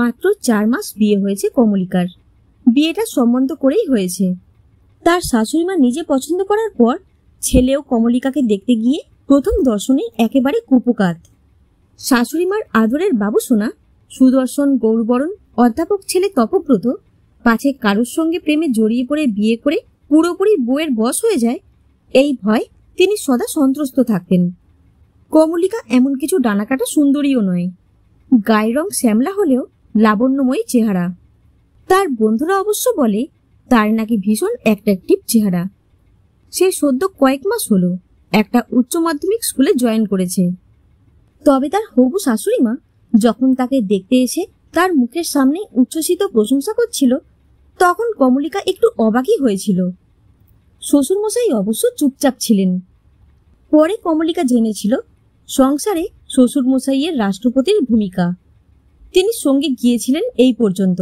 মাত্র চার মাস বিয়ে হয়েছে কমলিকার বিয়েটা সম্বন্ধ করেই হয়েছে তার শাশুড়ি মা নিজে পছন্দ করার পর ছেলেও কমলিকাকে দেখতে গিয়ে প্রথম দর্শনে একেবারে কুপকাত শাশুড়ি মার আদরের বাবু সোনা সুদর্শন গৌরবরণ অধ্যাপক ছেলে তপব্রত পাছে কারোর সঙ্গে প্রেমে জড়িয়ে পড়ে বিয়ে করে পুরোপুরি বউয়ের বস হয়ে যায় এই ভয় তিনি সদা সন্ত্রস্ত থাকতেন কমলিকা এমন কিছু ডানাকাটা সুন্দরীও নয় গায়ের রং শ্যামলা হলেও লাবণ্যময়ী চেহারা তার বন্ধুরা অবশ্য বলে তার নাকি ভীষণ অ্যাট্রাকটিভ চেহারা সে সদ্য কয়েক মাস হলো একটা উচ্চ মাধ্যমিক স্কুলে জয়েন করেছে তবে তার হবু শাশুড়ি মা যখন তাকে দেখতে এসে তার মুখের সামনে উচ্ছ্বসিত প্রশংসা করছিল তখন কমলিকা একটু অবাকই হয়েছিল শ্বশুরমশাই অবশ্য চুপচাপ ছিলেন পরে কমলিকা জেনেছিল সংসারে শ্বশুরমশাইয়ের রাষ্ট্রপতির ভূমিকা তিনি সঙ্গে গিয়েছিলেন এই পর্যন্ত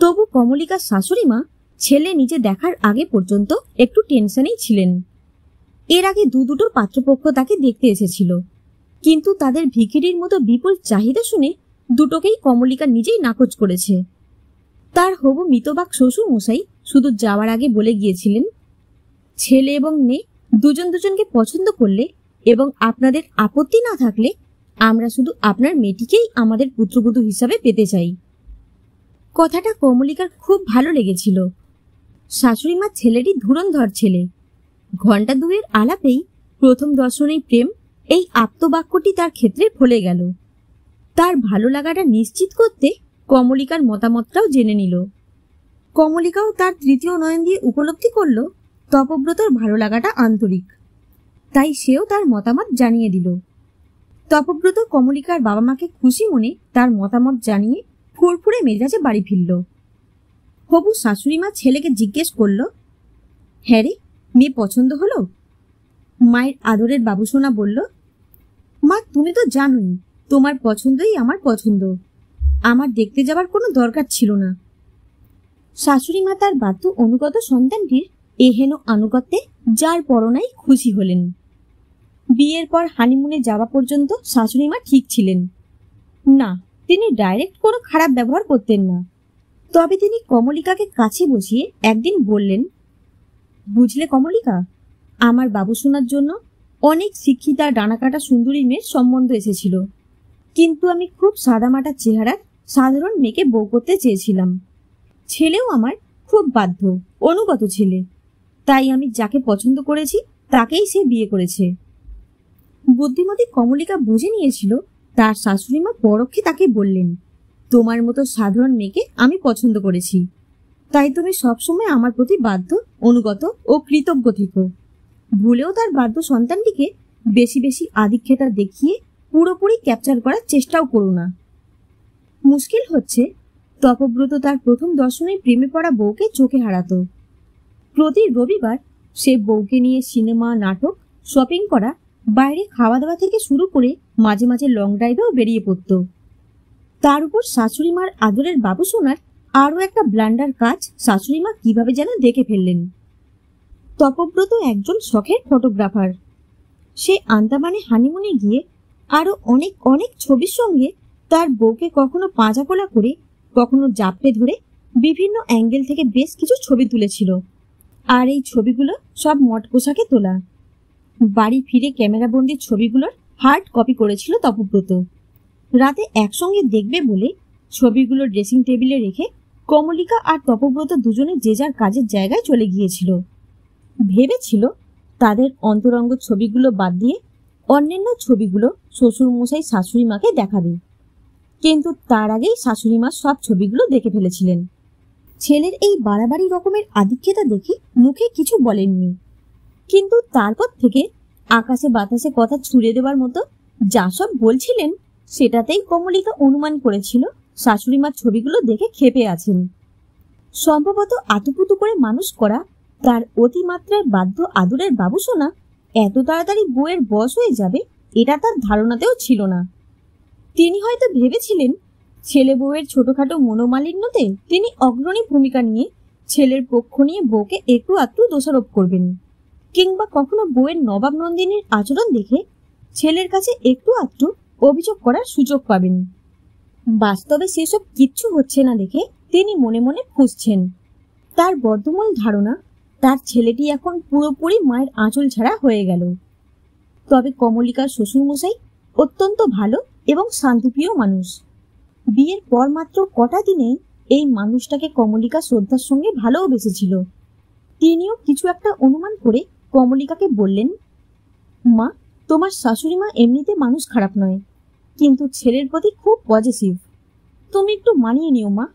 তবু কমলিকার শাশুড়ি মা ছেলে নিজে দেখার আগে পর্যন্ত একটু টেনশনেই ছিলেন এর আগে দু দুটো পাত্রপক্ষ তাকে দেখতে এসেছিল কিন্তু তাদের ভিখিরির মতো বিপুল চাহিদা শুনে দুটোকেই কমলিকা নিজেই নাকচ করেছে তার হবু মিতবাক শ্বশুর মশাই শুধু যাওয়ার আগে বলে গিয়েছিলেন ছেলে এবং মেয়ে দুজন দুজনকে পছন্দ করলে এবং আপনাদের আপত্তি না থাকলে আমরা শুধু আপনার মেয়েটিকেই আমাদের পুত্রবধূ হিসাবে পেতে চাই কথাটা কমলিকার খুব ভালো লেগেছিল শাশুড়ি মা ছেলেটি ধুরন্ধর ছেলে ঘন্টা দুয়ের আলাপেই প্রথম দর্শনেই প্রেম এই আত্মবাক্যটি তার ক্ষেত্রে ফলে গেল তার ভালো লাগাটা নিশ্চিত করতে কমলিকার মতামতটাও জেনে নিল কমলিকাও তার তৃতীয় নয়ন দিয়ে উপলব্ধি করল তপব্রতর ভালো লাগাটা আন্তরিক তাই সেও তার মতামত জানিয়ে দিল তপব্রত কমলিকার বাবা মাকে খুশি মনে তার মতামত জানিয়ে ফুরফুরে মেজাজে বাড়ি ফিরল হবু শাশুড়ি মা ছেলেকে জিজ্ঞেস করল হ্যাঁ রে মেয়ে পছন্দ হলো মায়ের আদরের বাবুসোনা বলল মা তুমি তো জানোই তোমার পছন্দই আমার পছন্দ আমার দেখতে যাবার কোনো দরকার ছিল না শাশুড়ি মা তার বাধ্য অনুগত সন্তানটির এহেন আনুগত্যে যার পরনাই খুশি হলেন বিয়ের পর হানিমুনে যাওয়া পর্যন্ত শাশুড়ি মা ঠিক ছিলেন না তিনি ডাইরেক্ট কোনো খারাপ ব্যবহার করতেন না তবে তিনি কমলিকাকে কাছে বসিয়ে একদিন বললেন বুঝলে কমলিকা আমার বাবু শোনার জন্য অনেক শিক্ষিতা ডানাকাটা সুন্দরী মেয়ের সম্বন্ধ এসেছিল কিন্তু আমি খুব সাদামাটা চেহারার সাধারণ মেয়েকে বউ করতে চেয়েছিলাম ছেলেও আমার খুব বাধ্য অনুগত ছেলে তাই আমি যাকে পছন্দ করেছি তাকেই সে বিয়ে করেছে বুদ্ধিমতী কমলিকা বুঝে নিয়েছিল তার শাশুড়ি মা পরক্ষে তাকে বললেন তোমার মতো সাধারণ মেয়েকে আমি পছন্দ করেছি তাই তুমি সবসময় আমার প্রতি বাধ্য অনুগত ও কৃতজ্ঞ থেকে ভুলেও তার বাধ্য সন্তানটিকে বেশি বেশি আধিক্ষেতা দেখিয়ে পুরোপুরি ক্যাপচার করার চেষ্টাও করো না মুশকিল হচ্ছে তপব্রত তার প্রথম দর্শনে প্রেমে পড়া বউকে চোখে হারাতো প্রতি রবিবার সে বউকে নিয়ে সিনেমা নাটক শপিং করা বাইরে খাওয়া দাওয়া থেকে শুরু করে মাঝে মাঝে লং ড্রাইভেও বেরিয়ে পড়ত তার উপর শাশুড়ি মার আদরের বাবু সোনার আরও একটা ব্লান্ডার কাজ শাশুড়ি মা কিভাবে যেন দেখে ফেললেন তপব্রত একজন শখের ফটোগ্রাফার সে আন্দামানে হানিমুনে গিয়ে আরও অনেক অনেক ছবির সঙ্গে তার বউকে কখনো পাঁজাকোলা করে কখনো জাপে ধরে বিভিন্ন অ্যাঙ্গেল থেকে বেশ কিছু ছবি তুলেছিল আর এই ছবিগুলো সব মট পোশাকে তোলা বাড়ি ফিরে ক্যামেরাবন্দির ছবিগুলোর হার্ড কপি করেছিল তপব্রত রাতে একসঙ্গে দেখবে বলে ছবিগুলো ড্রেসিং টেবিলে রেখে কমলিকা আর তপব্রত দুজনে যে যার কাজের জায়গায় চলে গিয়েছিল ভেবেছিল তাদের অন্তরঙ্গ ছবিগুলো বাদ দিয়ে অন্যান্য ছবিগুলো শ্বশুরমশাই শাশুড়ি মাকে দেখাবে কিন্তু তার আগেই শাশুড়ি মা সব ছবিগুলো দেখে ফেলেছিলেন ছেলের এই বাড়াবাড়ি রকমের আধিক্যতা দেখে মুখে কিছু বলেননি কিন্তু তারপর থেকে আকাশে বাতাসে কথা ছুড়ে দেবার মতো যা সব বলছিলেন সেটাতেই কমলিকা অনুমান করেছিল শাশুড়িমার ছবিগুলো দেখে খেপে আছেন সম্ভবত আতুপুতু করে মানুষ করা তার অতিমাত্রায় বাধ্য আদুরের বাবুসোনা এত তাড়াতাড়ি বইয়ের বস হয়ে যাবে এটা তার ধারণাতেও ছিল না তিনি হয়তো ভেবেছিলেন ছেলে বউয়ের ছোটখাটো মনোমালিন্যতে তিনি অগ্রণী ভূমিকা নিয়ে ছেলের পক্ষ নিয়ে বউকে একটু আধটু দোষারোপ করবেন কিংবা কখনো বউয়ের নবাব নন্দিনীর আচরণ দেখে ছেলের কাছে একটু আধটু অভিযোগ করার সুযোগ পাবেন বাস্তবে সেসব কিচ্ছু হচ্ছে না দেখে তিনি মনে মনে খুঁজছেন তার বদ্ধমূল ধারণা তার ছেলেটি এখন পুরোপুরি মায়ের আঁচল ছাড়া হয়ে গেল তবে কমলিকার শ্বশুরমশাই অত্যন্ত ভালো এবং শান্তিপ্রিয় মানুষ বিয়ের পর মাত্র কটা দিনেই এই মানুষটাকে কমলিকা শ্রদ্ধার সঙ্গে ভালোও বেসেছিল তিনিও কিছু একটা অনুমান করে কমলিকাকে বললেন মা তোমার শাশুড়ি মা এমনিতে মানুষ খারাপ নয় কিন্তু ছেলের প্রতি খুব পজিটিভ তুমি একটু মানিয়ে নিও মা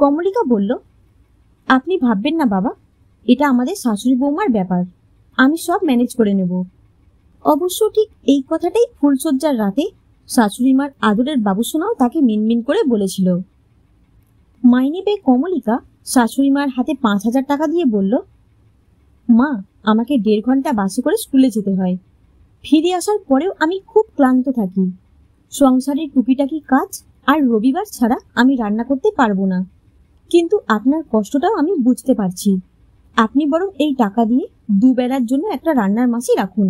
কমলিকা বলল আপনি ভাববেন না বাবা এটা আমাদের শাশুড়ি বৌমার ব্যাপার আমি সব ম্যানেজ করে নেব অবশ্য ঠিক এই কথাটাই ফুলশয্যার রাতে শাশুড়ি মার আদরের বাবুসোনাও তাকে মিনমিন করে বলেছিল মাইনে পেয়ে কমলিকা শাশুড়ি মার হাতে পাঁচ হাজার টাকা দিয়ে বলল মা আমাকে দেড় ঘন্টা বাসে করে স্কুলে যেতে হয় ফিরে আসার পরেও আমি খুব ক্লান্ত থাকি সংসারের টুকিটাকি কাজ আর রবিবার ছাড়া আমি রান্না করতে পারবো না কিন্তু আপনার কষ্টটাও আমি বুঝতে পারছি আপনি বরং এই টাকা দিয়ে দুবেলার জন্য একটা রান্নার মাসি রাখুন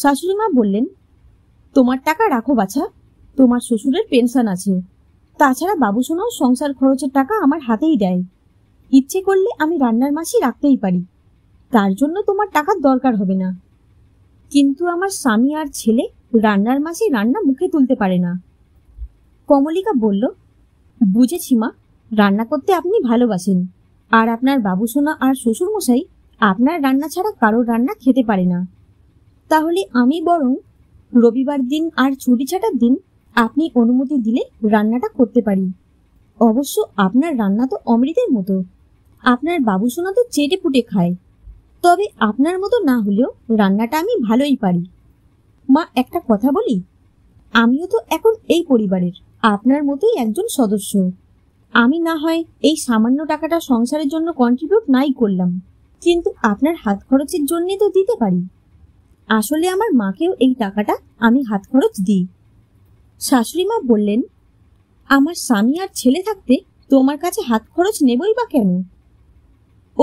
শাশুড়ি মা বললেন তোমার টাকা রাখো বাছা তোমার শ্বশুরের পেনশন আছে তাছাড়া বাবুসোনাও সংসার খরচের টাকা আমার হাতেই দেয় ইচ্ছে করলে আমি রান্নার মাসি রাখতেই পারি তার জন্য তোমার টাকার দরকার হবে না কিন্তু আমার স্বামী আর ছেলে রান্নার মাসে রান্না মুখে তুলতে পারে না কমলিকা বলল বুঝেছি মা রান্না করতে আপনি ভালোবাসেন আর আপনার বাবুসোনা আর শ্বশুরমশাই আপনার রান্না ছাড়া কারোর রান্না খেতে পারে না তাহলে আমি বরং রবিবার দিন আর ছুটি ছাটার দিন আপনি অনুমতি দিলে রান্নাটা করতে পারি অবশ্য আপনার রান্না তো অমৃতের মতো আপনার বাবুসোনা তো চেটে পুটে খায় তবে আপনার মতো না হলেও রান্নাটা আমি ভালোই পারি মা একটা কথা বলি আমিও তো এখন এই পরিবারের আপনার মতোই একজন সদস্য আমি না হয় এই সামান্য টাকাটা সংসারের জন্য কন্ট্রিবিউট নাই করলাম কিন্তু আপনার হাত খরচের জন্যে তো দিতে পারি আসলে আমার মাকেও এই টাকাটা আমি হাত খরচ দিই শাশুড়ি মা বললেন আমার স্বামী আর ছেলে থাকতে তোমার কাছে হাত খরচ নেবই বা কেন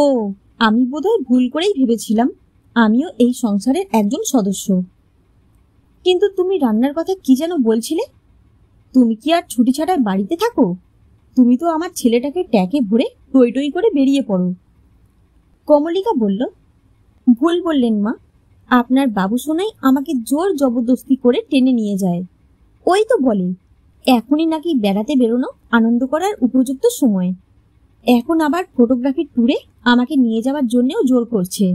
ও আমি বোধহয় ভুল করেই ভেবেছিলাম আমিও এই সংসারের একজন সদস্য কিন্তু তুমি রান্নার কথা কি যেন বলছিলে তুমি কি আর ছুটি ছাড়া বাড়িতে থাকো তুমি তো আমার ছেলেটাকে ট্যাকে ভরে টই টই করে বেরিয়ে পড়ো কমলিকা বলল ভুল বললেন মা আপনার বাবু সোনাই আমাকে জোর জবরদস্তি করে টেনে নিয়ে যায় ওই তো বলে এখনই নাকি বেড়াতে বেরোনো আনন্দ করার উপযুক্ত সময় এখন আবার ফটোগ্রাফি ট্যুরে আমাকে নিয়ে যাওয়ার জন্যেও জোর করছে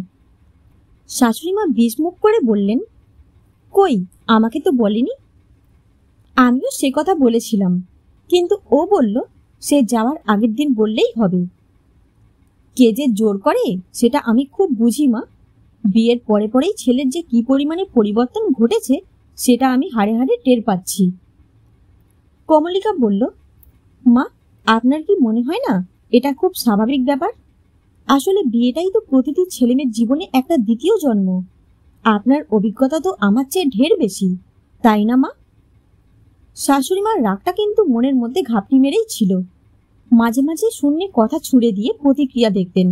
শাশুড়িমা বিষমুখ করে বললেন কই আমাকে তো বলেনি আমিও সে কথা বলেছিলাম কিন্তু ও বলল সে যাওয়ার আগের দিন বললেই হবে কে যে জোর করে সেটা আমি খুব বুঝি মা বিয়ের পরে পরেই ছেলের যে কি পরিমাণে পরিবর্তন ঘটেছে সেটা আমি হাড়ে হাড়ে টের পাচ্ছি কমলিকা বলল মা আপনার কি মনে হয় না এটা খুব স্বাভাবিক ব্যাপার আসলে বিয়েটাই তো প্রতিটি ছেলেমেয়ের জীবনে একটা দ্বিতীয় জন্ম আপনার অভিজ্ঞতা তো আমার চেয়ে ঢের বেশি তাই না মা শাশুড়ি মার রাগটা কিন্তু মনের মধ্যে ঘাপটি মেরেই ছিল মাঝে মাঝে শূন্যে কথা ছুড়ে দিয়ে প্রতিক্রিয়া দেখতেন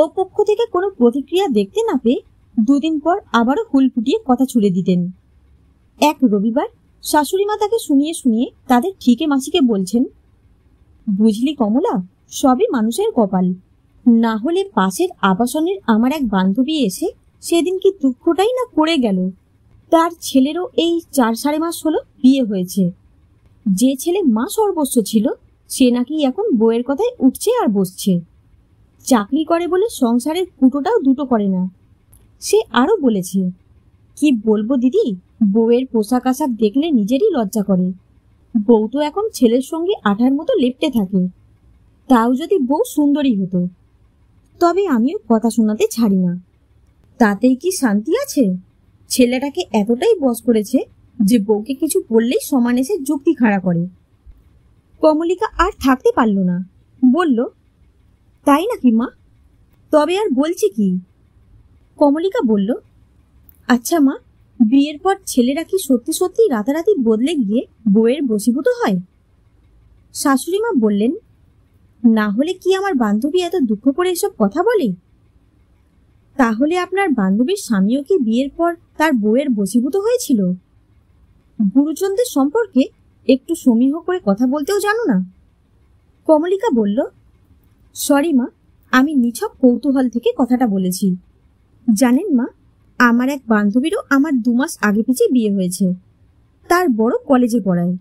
ও পক্ষ থেকে কোনো প্রতিক্রিয়া দেখতে না পেয়ে দুদিন পর আবারও হুল ফুটিয়ে কথা ছুড়ে দিতেন এক রবিবার শাশুড়ি মা তাকে শুনিয়ে শুনিয়ে তাদের ঠিকে মাসিকে বলছেন বুঝলি কমলা সবই মানুষের কপাল না হলে পাশের আবাসনের আমার এক বান্ধবী এসে সেদিন কি দুঃখটাই না করে গেল তার ছেলেরও এই চার সাড়ে মাস হলো বিয়ে হয়েছে যে ছেলে মা সর্বস্ব ছিল সে নাকি এখন বইয়ের কথায় উঠছে আর বসছে চাকরি করে বলে সংসারের কুটোটাও দুটো করে না সে আরও বলেছে কি বলবো দিদি বউয়ের পোশাক আশাক দেখলে নিজেরই লজ্জা করে বউ তো এখন ছেলের সঙ্গে আঠার মতো লেপটে থাকে তাও যদি বউ সুন্দরী হতো তবে আমিও কথা শোনাতে ছাড়ি না তাতেই কি শান্তি আছে ছেলেটাকে এতটাই বস করেছে যে বউকে কিছু বললেই সমান এসে যুক্তি খাড়া করে কমলিকা আর থাকতে পারল না বলল তাই নাকি মা তবে আর বলছি কি কমলিকা বলল আচ্ছা মা বিয়ের পর ছেলেরা কি সত্যি সত্যি রাতারাতি বদলে গিয়ে বউয়ের বসীভূত হয় শাশুড়ি মা বললেন না হলে কি আমার বান্ধবী এত দুঃখ করে এসব কথা বলে তাহলে আপনার বান্ধবীর স্বামীও কি বিয়ের পর তার বউয়ের বসীভূত হয়েছিল গুরুজনদের সম্পর্কে একটু সমীহ করে কথা বলতেও জানো না কমলিকা বলল সরি মা আমি নিছক কৌতূহল থেকে কথাটা বলেছি জানেন মা আমার এক বান্ধবীরও আমার দু মাস আগে পিছিয়ে বিয়ে হয়েছে তার বড় কলেজে পড়ায়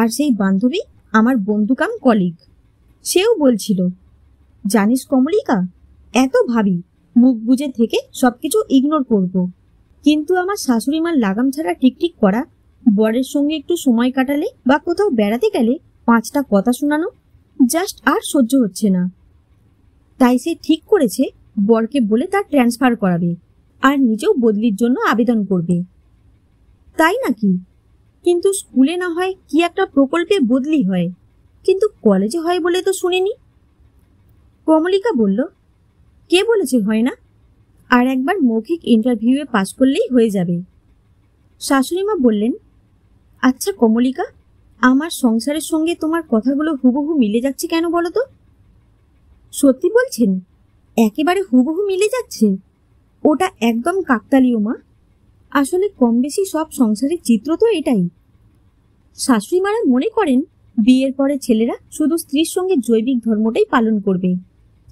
আর সেই বান্ধবী আমার বন্ধুকাম কলিগ সেও বলছিল জানিস কমলিকা এত ভাবি মুখ বুঝে থেকে সবকিছু ইগনোর করব। কিন্তু আমার শাশুড়ি মার লাগাম ছাড়া টিকটিক করা বরের সঙ্গে একটু সময় কাটালে বা কোথাও বেড়াতে গেলে পাঁচটা কথা শোনানো জাস্ট আর সহ্য হচ্ছে না তাই সে ঠিক করেছে বরকে বলে তার ট্রান্সফার করাবে আর নিজেও বদলির জন্য আবেদন করবে তাই নাকি কিন্তু স্কুলে না হয় কি একটা প্রকল্পে বদলি হয় কিন্তু কলেজে হয় বলে তো শুনিনি কমলিকা বলল কে বলেছে হয় না আর একবার মৌখিক ইন্টারভিউয়ে পাশ করলেই হয়ে যাবে শাশুড়িমা বললেন আচ্ছা কমলিকা আমার সংসারের সঙ্গে তোমার কথাগুলো হুবহু মিলে যাচ্ছে কেন বলো তো সত্যি বলছেন একেবারে হুবহু মিলে যাচ্ছে ওটা একদম কাকতালীয় মা আসলে কম বেশি সব সংসারের চিত্র তো এটাই শাশুড়িমারা মনে করেন বিয়ের পরে ছেলেরা শুধু স্ত্রীর সঙ্গে জৈবিক ধর্মটাই পালন করবে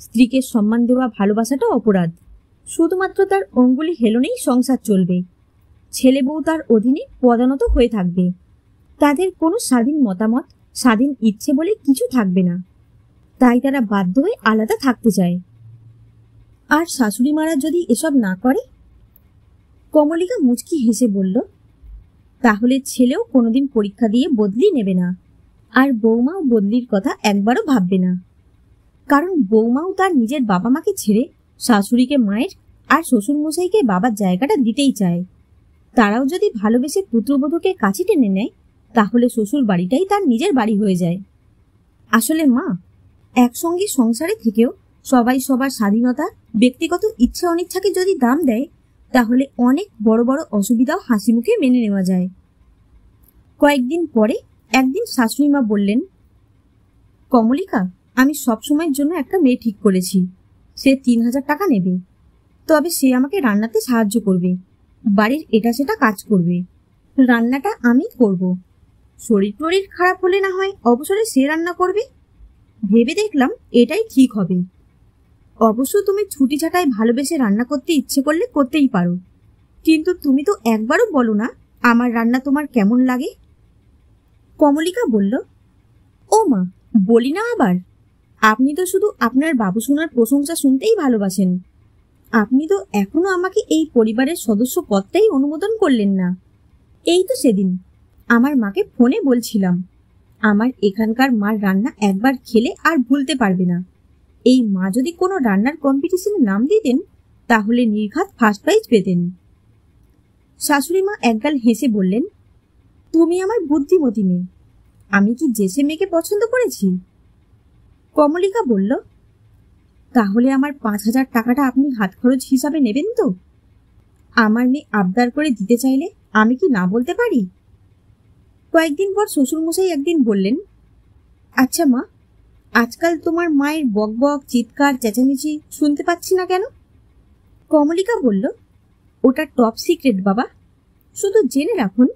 স্ত্রীকে সম্মান দেওয়া ভালোবাসাটা অপরাধ শুধুমাত্র তার অঙ্গুলি হেলনেই সংসার চলবে ছেলে বউ তার অধীনে পদানত হয়ে থাকবে তাদের কোনো স্বাধীন মতামত স্বাধীন ইচ্ছে বলে কিছু থাকবে না তাই তারা বাধ্য হয়ে আলাদা থাকতে চায় আর শাশুড়ি মারা যদি এসব না করে কমলিকা মুচকি হেসে বলল তাহলে ছেলেও কোনোদিন পরীক্ষা দিয়ে বদলি নেবে না আর বৌমাও বদলির কথা একবারও ভাববে না কারণ বৌমাও তার নিজের বাবা মাকে ছেড়ে শাশুড়িকে মায়ের আর শ্বশুরমশাইকে বাবার জায়গাটা দিতেই চায় তারাও যদি ভালোবেসে পুত্রবধূকে কাছে টেনে নেয় তাহলে শ্বশুর বাড়িটাই তার নিজের বাড়ি হয়ে যায় আসলে মা একসঙ্গে সংসারে থেকেও সবাই সবার স্বাধীনতা ব্যক্তিগত ইচ্ছা অনিচ্ছাকে যদি দাম দেয় তাহলে অনেক বড় বড় অসুবিধাও হাসি মুখে মেনে নেওয়া যায় কয়েকদিন পরে একদিন শাশুড়ি মা বললেন কমলিকা আমি সব সময়ের জন্য একটা মেয়ে ঠিক করেছি সে তিন হাজার টাকা নেবে তবে সে আমাকে রান্নাতে সাহায্য করবে বাড়ির এটা সেটা কাজ করবে রান্নাটা আমি করব শরীর টরির খারাপ হলে না হয় অবসরে সে রান্না করবে ভেবে দেখলাম এটাই ঠিক হবে অবশ্য তুমি ছুটি ছাটায় ভালোবেসে রান্না করতে ইচ্ছে করলে করতেই পারো কিন্তু তুমি তো একবারও বলো না আমার রান্না তোমার কেমন লাগে কমলিকা বলল ও মা বলি না আবার আপনি তো শুধু আপনার বাবু সোনার প্রশংসা শুনতেই ভালোবাসেন আপনি তো এখনো আমাকে এই পরিবারের সদস্য পদটাই অনুমোদন করলেন না এই তো সেদিন আমার মাকে ফোনে বলছিলাম আমার এখানকার মার রান্না একবার খেলে আর ভুলতে পারবে না এই মা যদি কোনো রান্নার কম্পিটিশনে নাম দিতেন তাহলে নির্ঘাত ফার্স্ট প্রাইজ পেতেন শাশুড়ি মা একগাল হেসে বললেন তুমি আমার বুদ্ধিমতী মেয়ে আমি কি জেসে মেয়েকে পছন্দ করেছি কমলিকা বলল তাহলে আমার পাঁচ হাজার টাকাটা আপনি হাত খরচ হিসাবে নেবেন তো আমার মেয়ে আবদার করে দিতে চাইলে আমি কি না বলতে পারি কয়েকদিন পর শ্বশুরমশাই একদিন বললেন আচ্ছা মা আজকাল তোমার মায়ের বক বক চিৎকার চেঁচামেচি শুনতে পাচ্ছি না কেন কমলিকা বলল ওটা টপ সিক্রেট বাবা শুধু জেনে রাখুন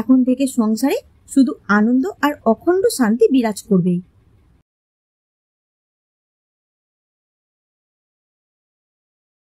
এখন থেকে সংসারে শুধু আনন্দ আর অখণ্ড শান্তি বিরাজ করবেই